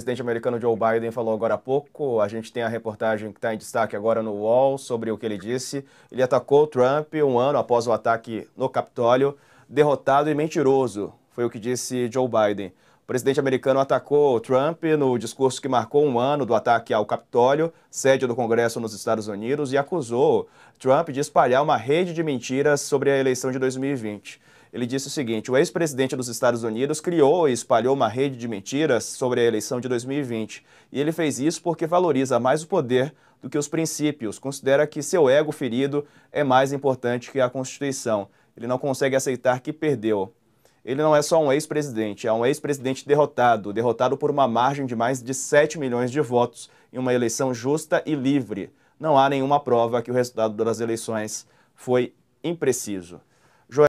O presidente americano Joe Biden falou agora há pouco. A gente tem a reportagem que está em destaque agora no UOL sobre o que ele disse. Ele atacou Trump um ano após o ataque no Capitólio, derrotado e mentiroso, foi o que disse Joe Biden. O presidente americano atacou Trump no discurso que marcou um ano do ataque ao Capitólio, sede do Congresso nos Estados Unidos, e acusou Trump de espalhar uma rede de mentiras sobre a eleição de 2020. Ele disse o seguinte: o ex-presidente dos Estados Unidos criou e espalhou uma rede de mentiras sobre a eleição de 2020. E ele fez isso porque valoriza mais o poder do que os princípios, considera que seu ego ferido é mais importante que a Constituição. Ele não consegue aceitar que perdeu. Ele não é só um ex-presidente, é um ex-presidente derrotado, derrotado por uma margem de mais de 7 milhões de votos em uma eleição justa e livre. Não há nenhuma prova que o resultado das eleições foi impreciso.